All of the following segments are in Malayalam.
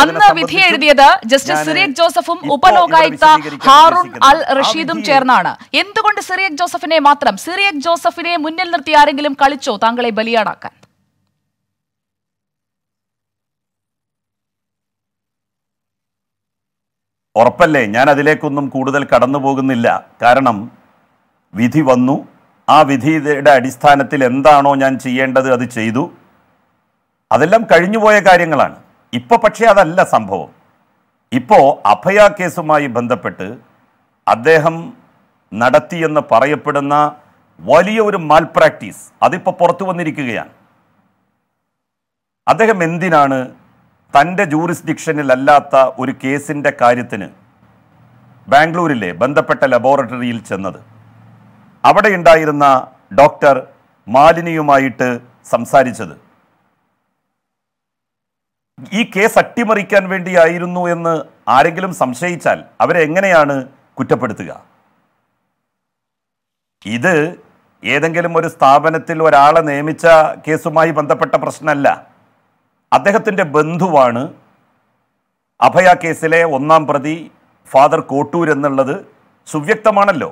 അന്ന് വിധി എഴുതിയത് ജസ്റ്റിസ് സിറിയക് ജോസഫും ഉപലോകായുക്ത ഹാറൂൺ അൽ റഷീദും ചേർന്നാണ് എന്തുകൊണ്ട് സിറിയക് ജോസഫിനെ മാത്രം സിറിയക് ജോസഫിനെ മുന്നിൽ നിർത്തി ആരെങ്കിലും കളിച്ചോ താങ്കളെ ബലിയാടാക്കാൻ ഉറപ്പല്ലേ ഞാൻ അതിലേക്കൊന്നും കൂടുതൽ കടന്നു പോകുന്നില്ല കാരണം വിധി വന്നു ആ വിധിയുടെ അടിസ്ഥാനത്തിൽ എന്താണോ ഞാൻ ചെയ്യേണ്ടത് അത് ചെയ്തു അതെല്ലാം കഴിഞ്ഞുപോയ കാര്യങ്ങളാണ് ഇപ്പോൾ പക്ഷേ അതല്ല സംഭവം ഇപ്പോൾ അഭയ കേസുമായി ബന്ധപ്പെട്ട് അദ്ദേഹം നടത്തിയെന്ന് പറയപ്പെടുന്ന വലിയ ഒരു മാൽ പ്രാക്ടീസ് അതിപ്പോൾ പുറത്തു വന്നിരിക്കുകയാണ് അദ്ദേഹം എന്തിനാണ് തൻ്റെ ജൂറിസ്ഡിക്ഷനിലല്ലാത്ത ഒരു കേസിൻ്റെ കാര്യത്തിന് ബാംഗ്ലൂരിലെ ബന്ധപ്പെട്ട ലബോറട്ടറിയിൽ ചെന്നത് അവിടെ ഉണ്ടായിരുന്ന ഡോക്ടർ മാലിനിയുമായിട്ട് സംസാരിച്ചത് ഈ കേസ് അട്ടിമറിക്കാൻ വേണ്ടിയായിരുന്നു എന്ന് ആരെങ്കിലും സംശയിച്ചാൽ അവരെ എങ്ങനെയാണ് കുറ്റപ്പെടുത്തുക ഇത് ഏതെങ്കിലും ഒരു സ്ഥാപനത്തിൽ ഒരാളെ നിയമിച്ച കേസുമായി ബന്ധപ്പെട്ട പ്രശ്നമല്ല അദ്ദേഹത്തിൻ്റെ ബന്ധുവാണ് അഭയ കേസിലെ ഒന്നാം പ്രതി ഫാദർ കോട്ടൂർ എന്നുള്ളത് സുവ്യക്തമാണല്ലോ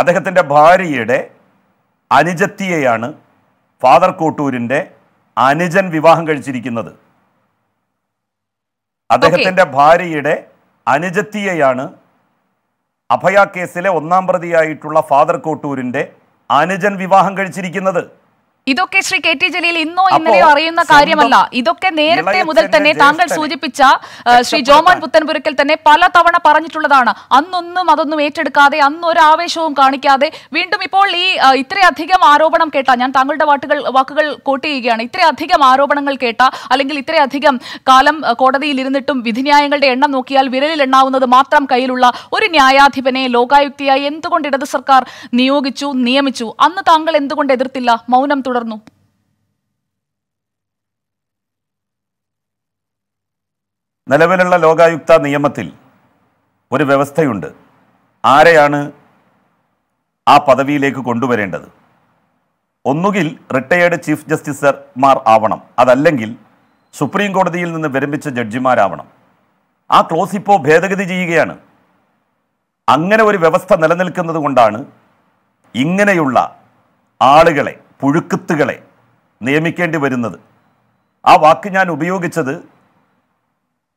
അദ്ദേഹത്തിൻ്റെ ഭാര്യയുടെ അനുജത്തിയെയാണ് ഫാദർ കോട്ടൂരിൻ്റെ അനുജൻ വിവാഹം കഴിച്ചിരിക്കുന്നത് അദ്ദേഹത്തിന്റെ ഭാര്യയുടെ അനുജത്തിയെയാണ് അഭയ കേസിലെ ഒന്നാം പ്രതിയായിട്ടുള്ള ഫാദർ കോട്ടൂരിന്റെ അനുജൻ വിവാഹം കഴിച്ചിരിക്കുന്നത് ഇതൊക്കെ ശ്രീ കെ ടി ജലീൽ ഇന്നോ ഇന്നലെയോ അറിയുന്ന കാര്യമല്ല ഇതൊക്കെ നേരത്തെ മുതൽ തന്നെ താങ്കൾ സൂചിപ്പിച്ച ശ്രീ ജോമാൻ പുത്തൻപുരക്കൽ തന്നെ പല തവണ പറഞ്ഞിട്ടുള്ളതാണ് അന്നൊന്നും അതൊന്നും ഏറ്റെടുക്കാതെ അന്ന് ഒരു ആവേശവും കാണിക്കാതെ വീണ്ടും ഇപ്പോൾ ഈ ഇത്രയധികം ആരോപണം കേട്ട ഞാൻ താങ്കളുടെ വാട്ടുകൾ വാക്കുകൾ കോട്ട് ഇത്രയധികം ആരോപണങ്ങൾ കേട്ട അല്ലെങ്കിൽ ഇത്രയധികം കാലം കോടതിയിൽ ഇരുന്നിട്ടും വിധിന്യായങ്ങളുടെ എണ്ണം നോക്കിയാൽ വിരലിൽ എണ്ണാവുന്നത് മാത്രം കയ്യിലുള്ള ഒരു ന്യായാധിപനെ ലോകായുക്തിയായി എന്തുകൊണ്ട് ഇടത് സർക്കാർ നിയോഗിച്ചു നിയമിച്ചു അന്ന് താങ്കൾ എന്തുകൊണ്ട് എതിർത്തില്ല മൗനം തുടർ തുടർന്നു നിലവിലുള്ള ലോകായുക്ത നിയമത്തിൽ ഒരു വ്യവസ്ഥയുണ്ട് ആരെയാണ് ആ പദവിയിലേക്ക് കൊണ്ടുവരേണ്ടത് ഒന്നുകിൽ റിട്ടയേർഡ് ചീഫ് ജസ്റ്റിസർമാർ ആവണം അതല്ലെങ്കിൽ സുപ്രീം കോടതിയിൽ നിന്ന് വിരമിച്ച ജഡ്ജിമാരാവണം ആ ക്ലോസ് ഇപ്പോൾ ഭേദഗതി ചെയ്യുകയാണ് അങ്ങനെ ഒരു വ്യവസ്ഥ നിലനിൽക്കുന്നത് കൊണ്ടാണ് ഇങ്ങനെയുള്ള ആളുകളെ പുഴുക്കുത്തുകളെ നിയമിക്കേണ്ടി വരുന്നത് ആ വാക്ക് ഞാൻ ഉപയോഗിച്ചത്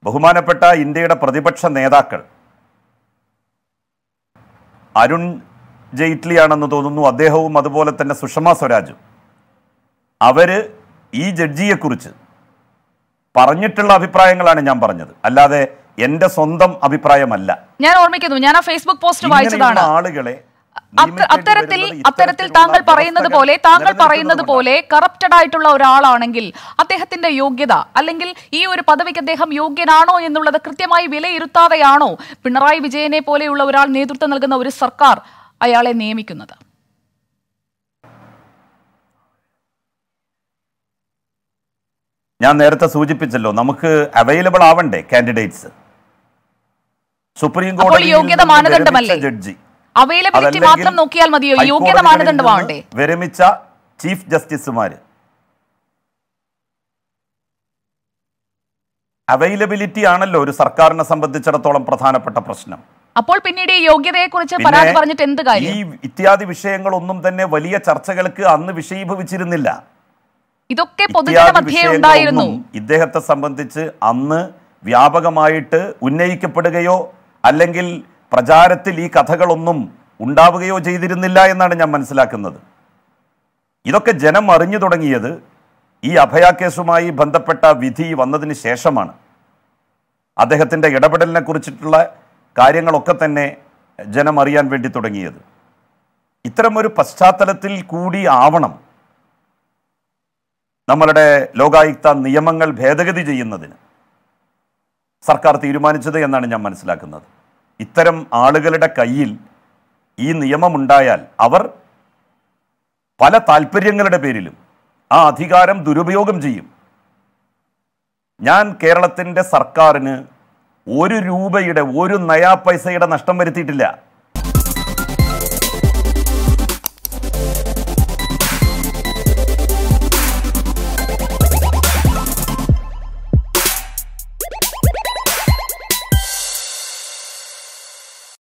ബഹുമാനപ്പെട്ട ഇന്ത്യയുടെ പ്രതിപക്ഷ നേതാക്കൾ അരുൺ ജെയ്റ്റ്ലിയാണെന്ന് തോന്നുന്നു അദ്ദേഹവും അതുപോലെ തന്നെ സുഷമ സ്വരാജും അവർ ഈ ജഡ്ജിയെക്കുറിച്ച് പറഞ്ഞിട്ടുള്ള അഭിപ്രായങ്ങളാണ് ഞാൻ പറഞ്ഞത് അല്ലാതെ എന്റെ സ്വന്തം അഭിപ്രായമല്ല ഞാൻ ഓർമ്മിക്കുന്നു ഞാൻ ആ ഫേസ്ബുക്ക് പോസ്റ്റ് വായിച്ചതാണ് ആളുകളെ അത്തരത്തിൽ അത്തരത്തിൽ താങ്കൾ പറയുന്നത് പോലെ താങ്കൾ പറയുന്നത് പോലെ കറപ്റ്റഡ് ആയിട്ടുള്ള ഒരാളാണെങ്കിൽ അദ്ദേഹത്തിന്റെ യോഗ്യത അല്ലെങ്കിൽ ഈ ഒരു പദവിക്ക് അദ്ദേഹം യോഗ്യനാണോ എന്നുള്ളത് കൃത്യമായി വിലയിരുത്താതെയാണോ പിണറായി വിജയനെ പോലെയുള്ള ഒരാൾ നേതൃത്വം നൽകുന്ന ഒരു സർക്കാർ അയാളെ നിയമിക്കുന്നത് ഞാൻ നേരത്തെ സൂചിപ്പിച്ചല്ലോ നമുക്ക് അവൈലബിൾ ആവണ്ടേ കാൻഡിഡേറ്റ്സ് സുപ്രീം കോടതി ജഡ്ജി അവൈലബിലിറ്റി മാത്രം നോക്കിയാൽ മതിയോ യോഗ്യത മാനദണ്ഡമാവണ്ടേ വിരമിച്ച ചീഫ് ജസ്റ്റിസുമാര് അവൈലബിലിറ്റി ആണല്ലോ ഒരു സർക്കാരിനെ സംബന്ധിച്ചിടത്തോളം പ്രധാനപ്പെട്ട പ്രശ്നം അപ്പോൾ പിന്നീട് യോഗ്യതയെ കുറിച്ച് പരാതി പറഞ്ഞിട്ട് എന്ത് കാര്യം ഈ ഇത്യാദി വിഷയങ്ങളൊന്നും തന്നെ വലിയ ചർച്ചകൾക്ക് അന്ന് വിഷയീഭവിച്ചിരുന്നില്ല ഇതൊക്കെ ഉണ്ടായിരുന്നു ഇദ്ദേഹത്തെ സംബന്ധിച്ച് അന്ന് വ്യാപകമായിട്ട് ഉന്നയിക്കപ്പെടുകയോ അല്ലെങ്കിൽ പ്രചാരത്തിൽ ഈ കഥകളൊന്നും ഉണ്ടാവുകയോ ചെയ്തിരുന്നില്ല എന്നാണ് ഞാൻ മനസ്സിലാക്കുന്നത് ഇതൊക്കെ ജനം അറിഞ്ഞു തുടങ്ങിയത് ഈ അഭയ ബന്ധപ്പെട്ട വിധി വന്നതിന് ശേഷമാണ് അദ്ദേഹത്തിൻ്റെ ഇടപെടലിനെ കുറിച്ചിട്ടുള്ള കാര്യങ്ങളൊക്കെ തന്നെ ജനം അറിയാൻ വേണ്ടി തുടങ്ങിയത് ഇത്തരമൊരു പശ്ചാത്തലത്തിൽ കൂടി ആവണം നമ്മളുടെ ലോകായുക്ത നിയമങ്ങൾ ഭേദഗതി ചെയ്യുന്നതിന് സർക്കാർ തീരുമാനിച്ചത് എന്നാണ് ഞാൻ മനസ്സിലാക്കുന്നത് ഇത്തരം ആളുകളുടെ കയ്യിൽ ഈ നിയമമുണ്ടായാൽ അവർ പല താല്പര്യങ്ങളുടെ പേരിലും ആ അധികാരം ദുരുപയോഗം ചെയ്യും ഞാൻ കേരളത്തിൻ്റെ സർക്കാരിന് ഒരു രൂപയുടെ ഒരു നയാ പൈസയുടെ നഷ്ടം വരുത്തിയിട്ടില്ല